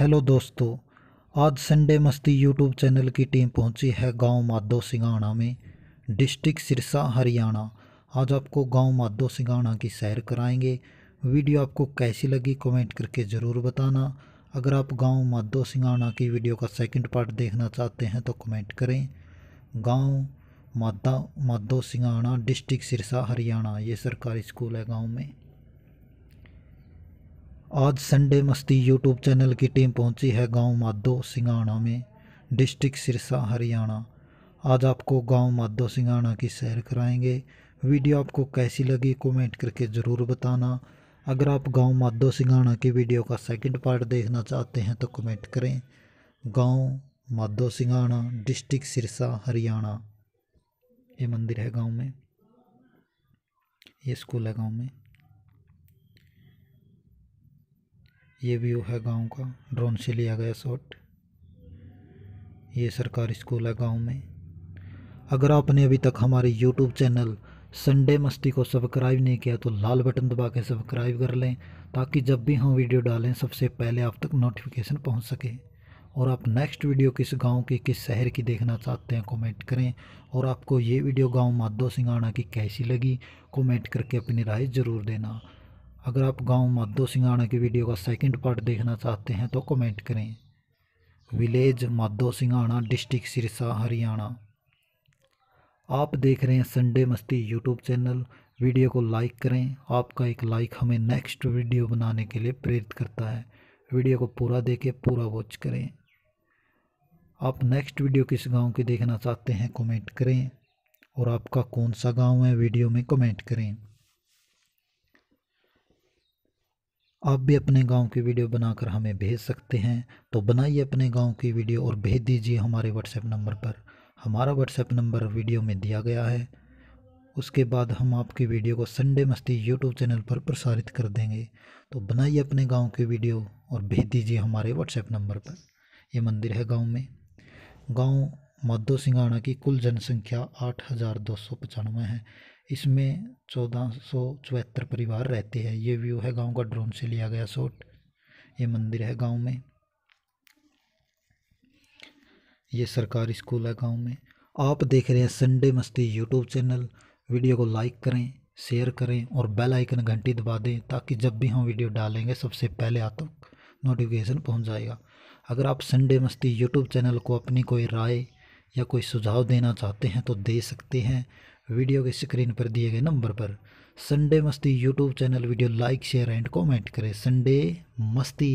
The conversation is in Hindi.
हेलो दोस्तों आज संडे मस्ती यूट्यूब चैनल की टीम पहुंची है गांव माधो सिंगाणा में डिस्ट्रिक्ट सिरसा हरियाणा आज आपको गांव माधो सिंगाणा की सैर कराएंगे वीडियो आपको कैसी लगी कमेंट करके ज़रूर बताना अगर आप गांव माधो सिंगाणा की वीडियो का सेकंड पार्ट देखना चाहते हैं तो कमेंट करें गाँव मादा माधो सिंगाणा डिस्ट्रिक्ट सिरसा हरियाणा ये सरकारी स्कूल है गाँव में आज संडे मस्ती यूट्यूब चैनल की टीम पहुंची है गांव माधो सिंगाणा में डिस्ट्रिक्ट सिरसा हरियाणा आज आपको गांव माधो सिंगाणा की सैर कराएंगे वीडियो आपको कैसी लगी कमेंट करके ज़रूर बताना अगर आप गांव माधो सिंगाणा की वीडियो का सेकंड पार्ट देखना चाहते हैं तो कमेंट करें गांव माधो सिंगाणा डिस्ट्रिक्ट सिरसा हरियाणा ये मंदिर है गाँव में ये स्कूल है गाँव में ये व्यू है गांव का ड्रोन से लिया गया शॉट ये सरकारी स्कूल है गांव में अगर आपने अभी तक हमारे यूट्यूब चैनल संडे मस्ती को सब्सक्राइब नहीं किया तो लाल बटन दबा के सब्सक्राइब कर लें ताकि जब भी हम वीडियो डालें सबसे पहले आप तक नोटिफिकेशन पहुंच सके और आप नेक्स्ट वीडियो किस गांव की किस शहर की देखना चाहते हैं कमेंट करें और आपको ये वीडियो गांव माधो सिंगाना की कैसी लगी कमेंट करके अपनी राय ज़रूर देना अगर आप गांव माधो सिंघाड़ा की वीडियो का सेकंड पार्ट देखना चाहते हैं तो कमेंट करें विलेज माधो सिंगाणा डिस्ट्रिक्ट सिरसा हरियाणा आप देख रहे हैं Sunday Masti YouTube channel video को लाइक करें आपका एक लाइक हमें नेक्स्ट वीडियो बनाने के लिए प्रेरित करता है वीडियो को पूरा देखें पूरा वॉच करें आप नेक्स्ट वीडियो किस गांव की देखना चाहते हैं कमेंट करें और आपका कौन सा गांव है वीडियो में कमेंट करें आप भी अपने गांव की वीडियो बनाकर हमें भेज सकते हैं तो बनाइए अपने गांव की वीडियो और भेज दीजिए हमारे व्हाट्सएप नंबर पर हमारा व्हाट्सएप नंबर वीडियो में दिया गया है उसके बाद हम आपकी वीडियो को संडे मस्ती यूट्यूब चैनल पर प्रसारित कर देंगे तो बनाइए अपने गाँव की वीडियो और भेज दीजिए हमारे व्हाट्सएप नंबर पर ये मंदिर है गाँव में गाँव माधो सिंगाणा की कुल जनसंख्या आठ हज़ार दो सौ पचानवे है इसमें चौदह सौ चौहत्तर परिवार रहते हैं ये व्यू है गांव का ड्रोन से लिया गया शॉट ये मंदिर है गांव में ये सरकारी स्कूल है गांव में आप देख रहे हैं Sunday Masti YouTube channel video को लाइक करें शेयर करें और बेल आइकन घंटी दबा दें ताकि जब भी हम वीडियो डालेंगे सबसे पहले आप तक नोटिफिकेशन पहुंच जाएगा अगर आप संडे मस्ती यूट्यूब चैनल को अपनी कोई राय या कोई सुझाव देना चाहते हैं तो दे सकते हैं वीडियो के स्क्रीन पर दिए गए नंबर पर Sunday Masti YouTube channel video like share and comment करें संडे मस्ती